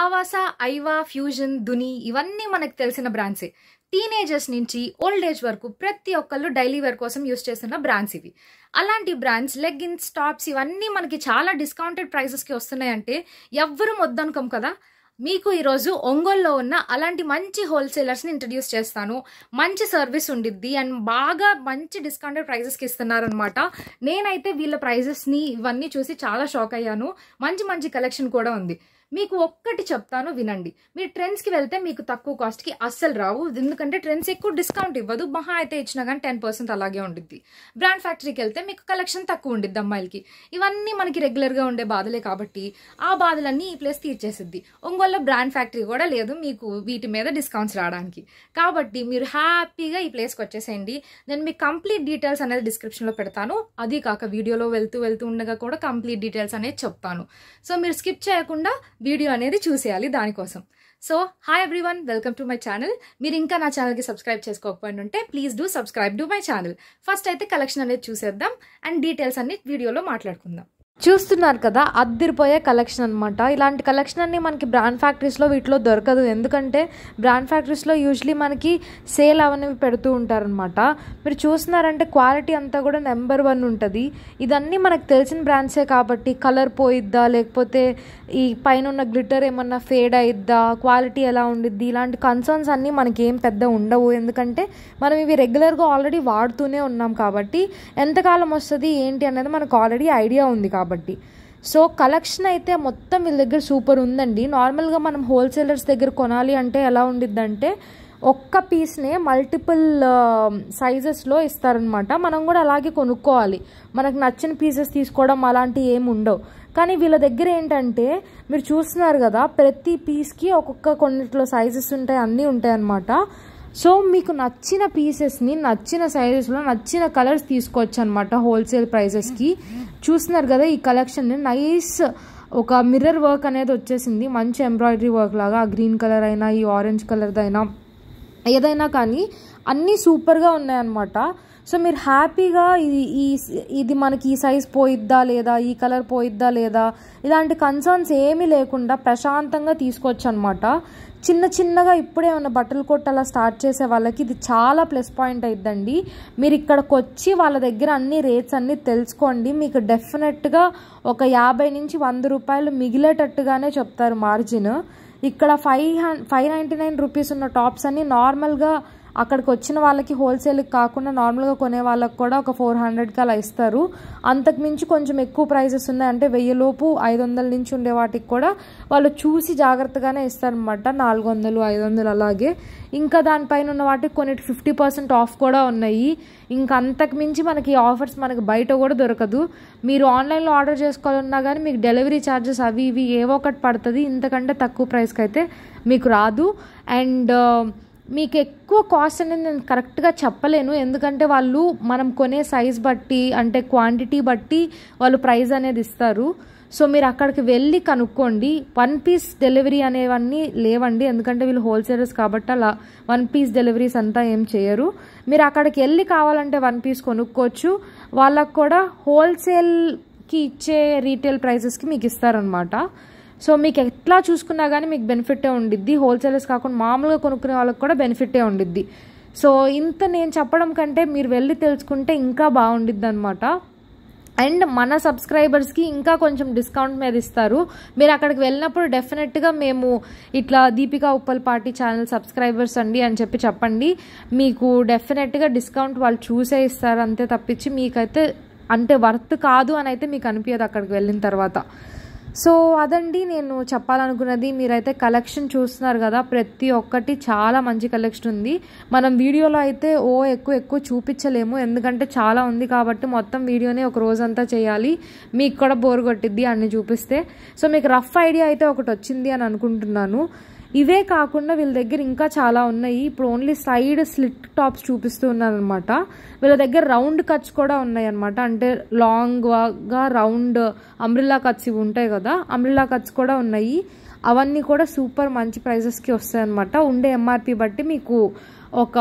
ఆవాస Aiwa fusion దుని ఇవన్నీ మనకు తెలిసిన బ్రాండ్సే టీనేజర్స్ నుంచి ఓల్డ్ ఏజ్ వరకు ప్రతి ఒక్కళ్ళు డైలీ వేర్ కోసం యూస్ చేస్తున్న బ్రాండ్స్ ఇవి అలాంటి బ్రాండ్స్ లెగ్గిన్స్ టాప్స్ ఇవన్నీ మనకి చాలా డిస్కౌంటెడ్ ప్రైసెస్కి వస్తున్నాయంటే ఎవ్వరూ వద్దనుకోం కదా మీకు ఈరోజు ఒంగోల్లో ఉన్న అలాంటి మంచి హోల్సేలర్స్ని ఇంట్రడ్యూస్ చేస్తాను మంచి సర్వీస్ ఉండిద్ది అండ్ బాగా మంచి డిస్కౌంటెడ్ ప్రైజెస్కి ఇస్తున్నారనమాట నేనైతే వీళ్ళ ప్రైజెస్ని ఇవన్నీ చూసి చాలా షాక్ అయ్యాను మంచి మంచి కలెక్షన్ కూడా ఉంది మీకు ఒక్కటి చెప్తాను వినండి మీరు ట్రెండ్స్కి వెళ్తే మీకు తక్కువ కాస్ట్కి అస్సలు రావు ఎందుకంటే ట్రెండ్స్ ఎక్కువ డిస్కౌంట్ ఇవ్వదు మహా అయితే ఇచ్చినా కానీ టెన్ పర్సెంట్ అలాగే ఉండిద్ది బ్రాండ్ ఫ్యాక్టరీకి వెళ్తే మీకు కలెక్షన్ తక్కువ ఉండిద్ది అమ్మాయిలకి ఇవన్నీ మనకి రెగ్యులర్గా ఉండే బాధలే కాబట్టి ఆ బాధలన్నీ ఈ ప్లేస్ తీర్చేసిద్ది ఒంగోలు బ్రాండ్ ఫ్యాక్టరీ కూడా లేదు మీకు వీటి మీద డిస్కౌంట్స్ రావడానికి కాబట్టి మీరు హ్యాపీగా ఈ ప్లేస్కి వచ్చేసేయండి నేను మీకు కంప్లీట్ డీటెయిల్స్ అనేది డిస్క్రిప్షన్లో పెడతాను అది కాక వీడియోలో వెళ్తూ వెళ్తూ ఉండగా కూడా కంప్లీట్ డీటెయిల్స్ అనేది చెప్తాను సో మీరు స్కిప్ చేయకుండా వీడియో అనేది చూసేయాలి దానికోసం so hi one welcome to my channel మీరు ఇంకా నా ఛానల్కి సబ్స్క్రైబ్ చేసుకోకపోయి ఉంటే please do subscribe to my channel first అయితే కలెక్షన్ అనేది చూసేద్దాం అండ్ డీటెయిల్స్ అన్ని వీడియోలో మాట్లాడుకుందాం చూస్తున్నారు కదా అద్దరిపోయే కలెక్షన్ అనమాట ఇలాంటి కలెక్షన్ అన్ని మనకి బ్రాండ్ ఫ్యాక్టరీస్లో వీటిలో దొరకదు ఎందుకంటే బ్రాండ్ ఫ్యాక్టరీస్లో యూజువలీ మనకి సేల్ అవన్నీ పెడుతూ ఉంటారనమాట మీరు చూస్తున్నారంటే క్వాలిటీ అంతా కూడా నెంబర్ వన్ ఉంటుంది ఇదన్నీ మనకు తెలిసిన బ్రాండ్సే కాబట్టి కలర్ పోయిద్దా లేకపోతే ఈ పైన ఉన్న గ్లిటర్ ఏమన్నా ఫేడ్ అయిద్దా క్వాలిటీ ఎలా ఉండిద్ది ఇలాంటి కన్సర్న్స్ అన్నీ మనకి ఏం పెద్ద ఉండవు ఎందుకంటే మనం ఇవి రెగ్యులర్గా ఆల్రెడీ వాడుతూనే ఉన్నాం కాబట్టి ఎంతకాలం వస్తుంది ఏంటి అనేది మనకు ఆల్రెడీ ఐడియా ఉంది కాబట్టి కాబట్టి సో కలెక్షన్ అయితే మొత్తం వీళ్ళ దగ్గర సూపర్ ఉందండి నార్మల్గా మనం హోల్సేలర్స్ దగ్గర కొనాలి అంటే ఎలా ఉండిద్దంటే ఒక్క పీస్నే మల్టిపుల్ సైజెస్లో ఇస్తారనమాట మనం కూడా అలాగే కొనుక్కోవాలి మనకు నచ్చిన పీసెస్ తీసుకోవడం అలాంటివి ఏమి ఉండవు కానీ వీళ్ళ దగ్గర ఏంటంటే మీరు చూస్తున్నారు కదా ప్రతి పీస్కి ఒక్కొక్క కొన్నిట్లో సైజెస్ ఉంటాయి అన్నీ ఉంటాయి అన్నమాట సో మీకు నచ్చిన పీసెస్ని నచ్చిన సైజెస్లో నచ్చిన కలర్స్ తీసుకోవచ్చు అనమాట హోల్సేల్ ప్రైసెస్కి చూస్తున్నారు కదా ఈ కలెక్షన్ నైస్ ఒక మిర్రర్ వర్క్ అనేది వచ్చేసింది మంచి ఎంబ్రాయిడరీ వర్క్ లాగా ఆ గ్రీన్ కలర్ అయినా ఈ ఆరెంజ్ కలర్దైనా ఏదైనా కానీ అన్నీ సూపర్గా ఉన్నాయన్నమాట సో మీరు హ్యాపీగా ఇది ఈ ఇది మనకి ఈ సైజ్ పోయిద్దా లేదా ఈ కలర్ పోయిద్దా లేదా ఇలాంటి కన్సర్న్స్ ఏమీ లేకుండా ప్రశాంతంగా తీసుకోవచ్చు అనమాట చిన్న చిన్నగా ఇప్పుడే ఉన్న బట్టలు కొట్టు అలా స్టార్ట్ చేసే వాళ్ళకి ఇది చాలా ప్లస్ పాయింట్ అయిద్దండి మీరు ఇక్కడికి వచ్చి వాళ్ళ దగ్గర అన్ని రేట్స్ అన్నీ తెలుసుకోండి మీకు డెఫినెట్గా ఒక యాభై నుంచి వంద రూపాయలు మిగిలేటట్టుగానే చెప్తారు మార్జిన్ ఇక్కడ five hundred five ninety nine rupees ఉన్న టాప్స్ అన్నీ నార్మల్గా అక్కడికి వచ్చిన వాళ్ళకి హోల్సేల్కి కాకుండా నార్మల్గా కొనే వాళ్ళకి కూడా ఒక ఫోర్ హండ్రెడ్కి అలా ఇస్తారు అంతకుమించి కొంచెం ఎక్కువ ప్రైజెస్ ఉన్నాయంటే అంటే వెయ్యిలోపు ఐదు వందల నుంచి ఉండే వాటికి కూడా వాళ్ళు చూసి జాగ్రత్తగానే ఇస్తారనమాట నాలుగు వందలు ఐదు వందలు అలాగే ఇంకా దానిపైన ఉన్న వాటికి కొన్ని ఫిఫ్టీ పర్సెంట్ ఆఫ్ కూడా ఉన్నాయి ఇంకా అంతకు మించి మనకి ఆఫర్స్ మనకి బయట కూడా దొరకదు మీరు ఆన్లైన్లో ఆర్డర్ చేసుకోవాలన్నా కానీ మీకు డెలివరీ ఛార్జెస్ అవి ఇవి ఏవో ఒకటి పడుతుంది ఇంతకంటే తక్కువ ప్రైస్కి అయితే మీకు రాదు అండ్ మీకు ఎక్కువ కాస్ట్ అనేది నేను కరెక్ట్గా చెప్పలేను ఎందుకంటే వాళ్ళు మనం కొనే సైజ్ బట్టి అంటే క్వాంటిటీ బట్టి వాళ్ళు ప్రైస్ అనేది ఇస్తారు సో మీరు అక్కడికి వెళ్ళి కనుక్కోండి వన్ పీస్ డెలివరీ అనేవన్నీ లేవండి ఎందుకంటే వీళ్ళు హోల్సేలర్స్ కాబట్టి అలా వన్ పీస్ డెలివరీస్ అంతా ఏం చేయరు మీరు అక్కడికి వెళ్ళి కావాలంటే వన్ పీస్ కొనుక్కోవచ్చు వాళ్ళకు కూడా హోల్సేల్కి ఇచ్చే రీటైల్ ప్రైజెస్కి మీకు ఇస్తారనమాట సో మీకు ఎట్లా చూసుకున్నా కానీ మీకు బెనిఫిటే ఉండిద్ది హోల్సేలర్స్ కాకుండా మామూలుగా కొనుక్కునే వాళ్ళకి కూడా బెనిఫిటే ఉండిద్ది సో ఇంత నేను చెప్పడం కంటే మీరు వెళ్ళి తెలుసుకుంటే ఇంకా బాగుండిద్ది అనమాట అండ్ మన సబ్స్క్రైబర్స్కి ఇంకా కొంచెం డిస్కౌంట్ మీద ఇస్తారు మీరు అక్కడికి వెళ్ళినప్పుడు డెఫినెట్గా మేము ఇట్లా Deepika Uppal party channel subscribers అండి అని చెప్పి చెప్పండి మీకు డెఫినెట్గా డిస్కౌంట్ వాళ్ళు చూసే ఇస్తారు అంతే తప్పించి మీకైతే అంటే వర్త్ కాదు అని అయితే మీకు అనిపించదు అక్కడికి వెళ్ళిన తర్వాత సో అదండి నేను చెప్పాలనుకున్నది మీరైతే కలెక్షన్ చూస్తున్నారు కదా ప్రతి ఒక్కటి చాలా మంచి కలెక్షన్ ఉంది మనం వీడియోలో అయితే ఓ ఎక్కువ ఎక్కువ చూపించలేము ఎందుకంటే చాలా ఉంది కాబట్టి మొత్తం వీడియోనే ఒక రోజంతా చేయాలి మీకు కూడా బోర్ కొట్టిద్ది అన్ని చూపిస్తే సో మీకు రఫ్ ఐడియా అయితే ఒకటి వచ్చింది అని అనుకుంటున్నాను ఇవే కాకుండా వీళ్ళ దగ్గర ఇంకా చాలా ఉన్నాయి ఇప్పుడు ఓన్లీ సైడ్ స్లిట్ టాప్స్ చూపిస్తూ ఉన్నారనమాట వీళ్ళ దగ్గర రౌండ్ కట్స్ కూడా ఉన్నాయి అనమాట అంటే లాంగ్గా రౌండ్ అమ్రిల్లా కట్స్ ఇవి ఉంటాయి కదా అమ్రిల్లా కట్స్ కూడా ఉన్నాయి అవన్నీ కూడా సూపర్ మంచి ప్రైజెస్కి అనమాట ఉండే ఎంఆర్పి బట్టి మీకు ఒక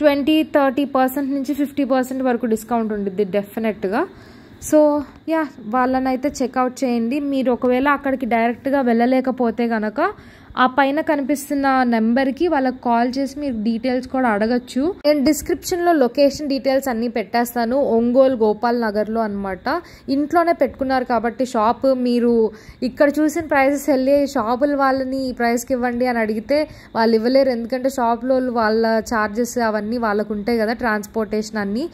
ట్వంటీ థర్టీ పర్సెంట్ నుంచి ఫిఫ్టీ పర్సెంట్ వరకు డిస్కౌంట్ ఉంటుంది డెఫినెట్గా సో యా వాళ్ళనైతే చెక్అవుట్ చేయండి మీరు ఒకవేళ అక్కడికి డైరెక్ట్గా వెళ్ళలేకపోతే కనుక ఆ పైన కనిపిస్తున్న నెంబర్కి వాళ్ళకి కాల్ చేసి మీరు డీటెయిల్స్ కూడా అడగచ్చు నేను డిస్క్రిప్షన్లో లొకేషన్ డీటెయిల్స్ అన్ని పెట్టేస్తాను ఒంగోలు గోపాల్ నగర్లో అనమాట ఇంట్లోనే పెట్టుకున్నారు కాబట్టి షాప్ మీరు ఇక్కడ చూసిన ప్రైజెస్ వెళ్ళి షాపుల వాళ్ళని ఈ ప్రైస్కి ఇవ్వండి అని అడిగితే వాళ్ళు ఇవ్వలేరు ఎందుకంటే షాప్లో వాళ్ళ ఛార్జెస్ అవన్నీ వాళ్ళకు ఉంటాయి కదా ట్రాన్స్పోర్టేషన్ అన్ని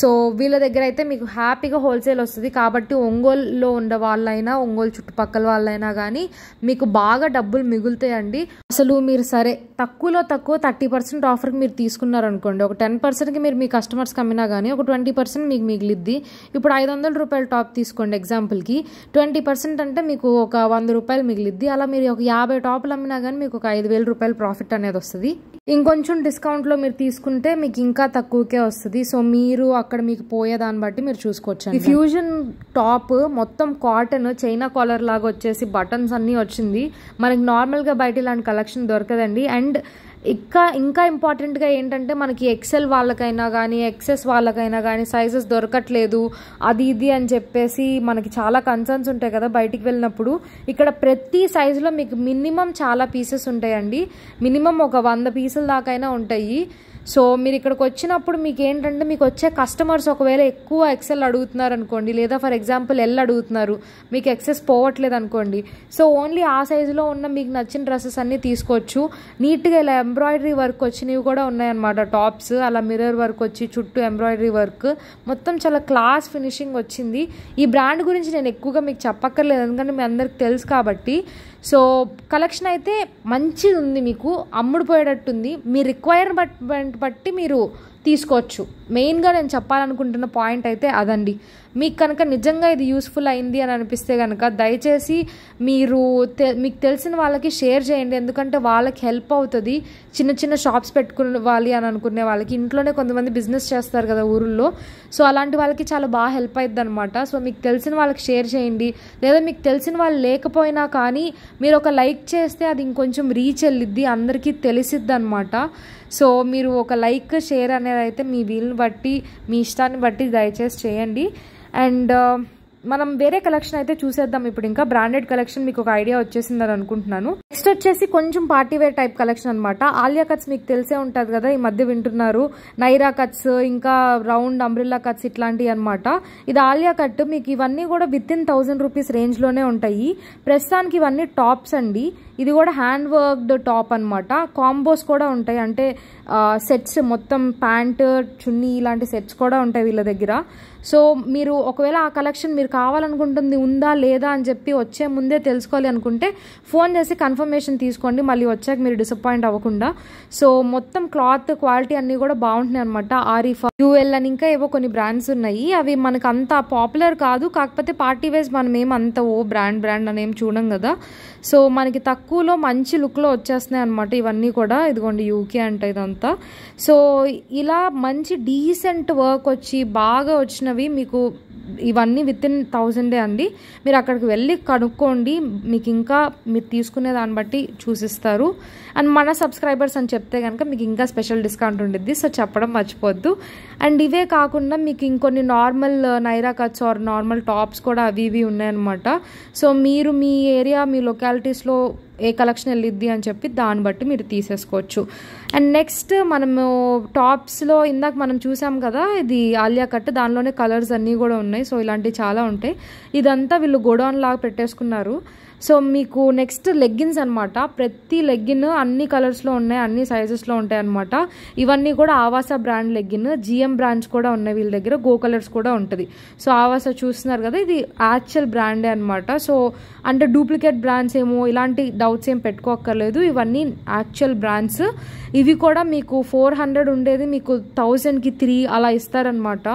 సో వీళ్ళ దగ్గర అయితే మీకు హ్యాపీగా హోల్సేల్ వస్తుంది కాబట్టి ఒంగోలులో ఉండే వాళ్ళైనా ఒంగోలు చుట్టుపక్కల వాళ్ళైనా కానీ మీకు బాగా డబ్బులు మిగులుతాయి చేయండి అసలు మీరు సరే తక్కువలో తక్కువ థర్టీ పర్సెంట్ ఆఫర్కి మీరు తీసుకున్నారనుకోండి ఒక టెన్ పర్సెంట్కి మీరు మీ కస్టమర్స్కి అమ్మినా కానీ ఒక ట్వంటీ పర్సెంట్ మీకు మిగిలిద్ది ఇప్పుడు ఐదు వందల రూపాయల టాప్ తీసుకోండి ఎగ్జాంపుల్కి ట్వంటీ పర్సెంట్ అంటే మీకు ఒక వంద రూపాయలు మిగిలిద్ది అలా మీరు ఒక యాభై టాపులు అమ్మినా కానీ మీకు ఒక ఐదు వేల రూపాయలు ప్రాఫిట్ అనేది వస్తుంది ఇంకొంచెం డిస్కౌంట్లో మీరు తీసుకుంటే మీకు ఇంకా తక్కువకే వస్తుంది సో మీరు అక్కడ మీకు పోయేదాన్ని బట్టి మీరు చూసుకోవచ్చు ఈ ఫ్యూజన్ టాప్ మొత్తం కాటన్ చైనా కాలర్ లాగా వచ్చేసి బటన్స్ అన్నీ వచ్చింది మనకి నార్మల్గా బయట ఇలాంటి కలెక్షన్ దొరకదండి అండ్ ఇంకా ఇంకా ఇంపార్టెంట్గా ఏంటంటే మనకి ఎక్సెల్ వాళ్ళకైనా కానీ ఎక్సెస్ వాళ్ళకైనా కానీ సైజెస్ దొరకట్లేదు అది ఇది అని చెప్పేసి మనకి చాలా కన్సర్న్స్ ఉంటాయి కదా బయటికి వెళ్ళినప్పుడు ఇక్కడ ప్రతి సైజులో మీకు మినిమం చాలా పీసెస్ ఉంటాయండి మినిమం ఒక వంద పీసుల దాకైనా ఉంటాయి సో మీరు ఇక్కడికి వచ్చినప్పుడు మీకు ఏంటంటే మీకు వచ్చే కస్టమర్స్ ఒకవేళ ఎక్కువ ఎక్సెల్ అడుగుతున్నారు అనుకోండి లేదా ఫర్ ఎగ్జాంపుల్ ఎల్ అడుగుతున్నారు మీకు ఎక్సెస్ పోవట్లేదు అనుకోండి సో ఓన్లీ ఆ సైజులో ఉన్న మీకు నచ్చిన డ్రెస్సెస్ అన్నీ తీసుకోవచ్చు నీట్గా ఇలా ఎంబ్రాయిడరీ వర్క్ వచ్చినవి కూడా ఉన్నాయన్నమాట టాప్స్ అలా మిర్రర్ వర్క్ వచ్చి చుట్టూ ఎంబ్రాయిడరీ వర్క్ మొత్తం చాలా క్లాస్ ఫినిషింగ్ వచ్చింది ఈ బ్రాండ్ గురించి నేను ఎక్కువగా మీకు చెప్పక్కర్లేదు ఎందుకంటే మీ అందరికి తెలుసు కాబట్టి సో కలెక్షన్ అయితే మంచిది ఉంది మీకు అమ్ముడుపోయేటట్టుంది మీ రిక్వైర్మెంట్ బట్టి మీరు తీసుకోవచ్చు మెయిన్గా నేను చెప్పాలనుకుంటున్న పాయింట్ అయితే అదండి మీకు కనుక నిజంగా ఇది యూస్ఫుల్ అయింది అని అనిపిస్తే కనుక దయచేసి మీరు తె మీకు తెలిసిన వాళ్ళకి షేర్ చేయండి ఎందుకంటే వాళ్ళకి హెల్ప్ అవుతుంది చిన్న చిన్న షాప్స్ పెట్టుకోవాలి అని అనుకునే వాళ్ళకి ఇంట్లోనే కొంతమంది బిజినెస్ చేస్తారు కదా ఊరిలో సో అలాంటి వాళ్ళకి చాలా బాగా హెల్ప్ అవుతుంది అనమాట సో మీకు తెలిసిన వాళ్ళకి షేర్ చేయండి లేదా మీకు తెలిసిన వాళ్ళు లేకపోయినా కానీ మీరు ఒక లైక్ చేస్తే అది ఇంకొంచెం రీచ్ వెళ్ళిద్ది అందరికీ తెలిసిద్ది అనమాట సో మీరు ఒక లైక్ షేర్ అనేది అయితే మీ వీలుని బట్టి మీ ఇష్టాన్ని బట్టి దయచేసి చేయండి అండ్ మనం వేరే కలెక్షన్ అయితే చూసేద్దాం ఇప్పుడు ఇంకా బ్రాండెడ్ కలెక్షన్ మీకు ఒక ఐడియా వచ్చేసిందని అనుకుంటున్నాను నెక్స్ట్ వచ్చేసి కొంచెం పార్టీ వేర్ టైప్ కలెక్షన్ అనమాట ఆలియా కట్స్ మీకు తెలిసే ఉంటుంది కదా ఈ మధ్య వింటున్నారు నైరా కట్స్ ఇంకా రౌండ్ అంబ్రిల్లా కట్స్ ఇట్లాంటివి అనమాట ఇది ఆలియా కట్ మీకు ఇవన్నీ కూడా విత్ ఇన్ థౌజండ్ రూపీస్ రేంజ్లోనే ఉంటాయి ప్రస్తుతానికి ఇవన్నీ టాప్స్ అండి ఇది కూడా హ్యాండ్ వర్క్డ్ టాప్ అనమాట కాంబోస్ కూడా ఉంటాయి అంటే సెట్స్ మొత్తం ప్యాంటు చున్నీ ఇలాంటి సెట్స్ కూడా ఉంటాయి వీళ్ళ దగ్గర సో మీరు ఒకవేళ ఆ కలెక్షన్ మీరు కావాలనుకుంటుంది ఉందా లేదా అని చెప్పి వచ్చే ముందే తెలుసుకోవాలి అనుకుంటే ఫోన్ చేసి కన్ఫర్మేషన్ తీసుకోండి మళ్ళీ వచ్చాక మీరు డిసప్పాయింట్ అవ్వకుండా సో మొత్తం క్లాత్ క్వాలిటీ అన్నీ కూడా బాగుంటున్నాయి అనమాట ఆరిఫా యూఎల్ అని ఇంకా ఏవో కొన్ని బ్రాండ్స్ ఉన్నాయి అవి మనకు అంత పాపులర్ కాదు కాకపోతే పార్టీ వైజ్ మనం ఏం అంత ఓ బ్రాండ్ బ్రాండ్ అని ఏం చూడం కదా సో మనకి తక్కువ తక్కువలో మంచి లుక్లో వచ్చేస్తున్నాయి అనమాట ఇవన్నీ కూడా ఇదిగోండి యూకే అంట ఇదంతా సో ఇలా మంచి డీసెంట్ వర్క్ వచ్చి బాగా వచ్చినవి మీకు ఇవన్నీ విత్ ఇన్ థౌజండే అండి మీరు అక్కడికి వెళ్ళి కనుక్కోండి మీకు ఇంకా మీరు తీసుకునే దాన్ని బట్టి చూసిస్తారు అండ్ మన సబ్స్క్రైబర్స్ అని చెప్తే కనుక మీకు ఇంకా స్పెషల్ డిస్కౌంట్ ఉండిద్ది సో చెప్పడం మర్చిపోద్దు అండ్ ఇవే కాకుండా మీకు ఇంకొన్ని normal Naira cuts or normal tops కూడా అవి ఇవి ఉన్నాయన్నమాట సో మీరు మీ ఏరియా మీ లొకాలిటీస్లో ఏ కలెక్షన్ వెళ్ళిద్ది అని చెప్పి దాన్ని బట్టి మీరు తీసేసుకోవచ్చు అండ్ నెక్స్ట్ మనము టాప్స్లో ఇందాక మనం చూసాం కదా ఇది ఆలియా కట్ దానిలోనే కలర్స్ అన్నీ కూడా ఉన్నాయి సో ఇలాంటివి చాలా ఉంటాయి ఇదంతా వీళ్ళు గోడౌన్ లాగా పెట్టేసుకున్నారు సో మీకు నెక్స్ట్ లెగ్గిన్స్ అనమాట ప్రతి లెగ్గిన్ అన్ని కలర్స్లో ఉన్నాయి అన్ని సైజెస్లో ఉంటాయి అనమాట ఇవన్నీ కూడా Avaasa brand legging GM brands కూడా ఉన్నాయి వీళ్ళ దగ్గర గో కలర్స్ కూడా ఉంటుంది సో ఆవాస చూస్తున్నారు కదా ఇది యాక్చువల్ బ్రాండే అనమాట సో అంటే డూప్లికేట్ బ్రాండ్స్ ఏమో ఇలాంటి డౌట్స్ ఏం పెట్టుకోక్కర్లేదు ఇవన్నీ యాక్చువల్ బ్రాండ్స్ ఇవి కూడా మీకు ఫోర్ హండ్రెడ్ ఉండేది మీకు థౌజండ్కి త్రీ అలా ఇస్తారనమాట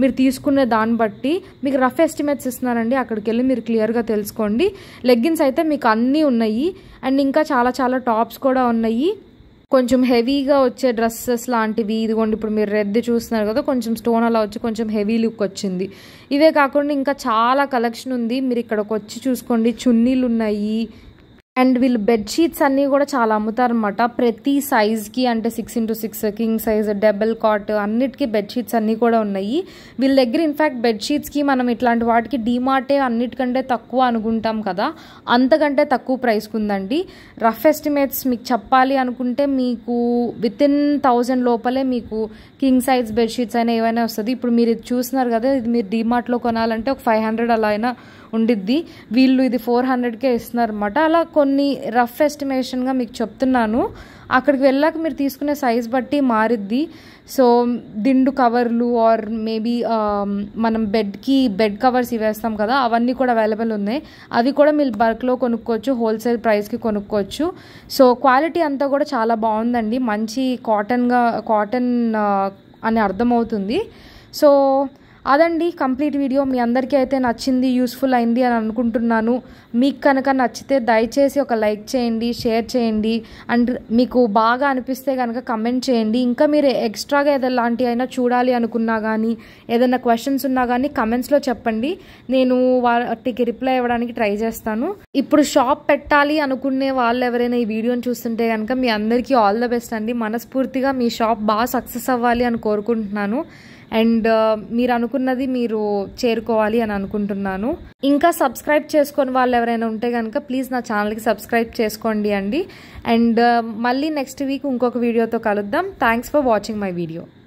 మీరు తీసుకునే దాన్ని బట్టి మీకు రఫ్ ఎస్టిమేట్స్ ఇస్తున్నారండి అక్కడికి వెళ్ళి మీరు క్లియర్గా తెలుసుకోండి లెగ్గిన్ లెగ్గిన్స్ అయితే మీకు అన్నీ ఉన్నాయి అండ్ ఇంకా చాలా చాలా టాప్స్ కూడా ఉన్నాయి కొంచెం హెవీగా వచ్చే డ్రెస్సెస్ లాంటివి ఇదిగోండి ఇప్పుడు మీరు రెడ్ చూస్తున్నారు కదా కొంచెం స్టోన్ అలా వచ్చి కొంచెం హెవీ లుక్ వచ్చింది ఇవే కాకుండా ఇంకా చాలా కలెక్షన్ ఉంది మీరు ఇక్కడికి వచ్చి చూసుకోండి చున్నీలు ఉన్నాయి అండ్ వీళ్ళు బెడ్షీట్స్ అన్నీ కూడా చాలా అమ్ముతారు అనమాట ప్రతి సైజ్కి అంటే six into six king size double cot అన్నిటికీ బెడ్షీట్స్ అన్నీ కూడా ఉన్నాయి వీళ్ళ దగ్గర ఇన్ఫ్యాక్ట్ బెడ్షీట్స్కి మనం ఇట్లాంటి వాటికి డీమార్టే అన్నిటికంటే తక్కువ అనుకుంటాం కదా అంతకంటే తక్కువ ప్రైస్కి ఉందండి రఫ్ ఎస్టిమేట్స్ మీకు చెప్పాలి అనుకుంటే మీకు విత్ ఇన్ థౌజండ్ లోపలే మీకు కింగ్ సైజ్ బెడ్షీట్స్ అయినా ఏవైనా వస్తుంది ఇప్పుడు మీరు ఇది చూస్తున్నారు కదా ఇది మీరు డిమార్ట్లో కొనాలంటే ఒక ఫైవ్ హండ్రెడ్ అలా అయినా ఉండిద్ది వీళ్ళు ఇది ఫోర్ హండ్రెడ్కే ఇస్తున్నారు అనమాట అలా కొన్ని రఫ్ ఎస్టిమేషన్గా మీకు చెప్తున్నాను అక్కడికి వెళ్ళాక మీరు తీసుకునే సైజ్ బట్టి మారిద్ది సో దిండు కవర్లు ఆర్ మేబీ మనం బెడ్కి బెడ్ కవర్స్ ఇవేస్తాం కదా అవన్నీ కూడా అవైలబుల్ ఉన్నాయి అవి కూడా మీరు బల్క్లో కొనుక్కోవచ్చు హోల్సేల్ ప్రైస్కి కొనుక్కోవచ్చు సో క్వాలిటీ అంతా కూడా చాలా బాగుందండి మంచి కాటన్గా కాటన్ అని అర్థమవుతుంది సో అదండి కంప్లీట్ వీడియో మీ అందరికీ అయితే నచ్చింది యూస్ఫుల్ అయింది అని అనుకుంటున్నాను మీకు కనుక నచ్చితే దయచేసి ఒక లైక్ చేయండి షేర్ చేయండి అండ్ మీకు బాగా అనిపిస్తే కనుక కమెంట్ చేయండి ఇంకా మీరు ఎక్స్ట్రాగా లాంటివి అయినా చూడాలి అనుకున్నా కానీ ఏదైనా క్వశ్చన్స్ ఉన్నా కానీ కమెంట్స్లో చెప్పండి నేను వాటికి రిప్లై ఇవ్వడానికి ట్రై చేస్తాను ఇప్పుడు షాప్ పెట్టాలి అనుకునే వాళ్ళు ఎవరైనా ఈ వీడియోని చూస్తుంటే కనుక మీ అందరికీ ఆల్ ద బెస్ట్ అండి మనస్ఫూర్తిగా మీ షాప్ బాగా సక్సెస్ అవ్వాలి అని కోరుకుంటున్నాను అండ్ మీరు అనుకున్నది మీరు చేరుకోవాలి అని అనుకుంటున్నాను ఇంకా సబ్స్క్రైబ్ చేసుకొని వాళ్ళు ఎవరైనా ఉంటే కనుక ప్లీజ్ నా ఛానల్కి సబ్స్క్రైబ్ చేసుకోండి అండి అండ్ మళ్ళీ నెక్స్ట్ వీక్ ఇంకొక వీడియోతో కలుద్దాం thanks for watching my video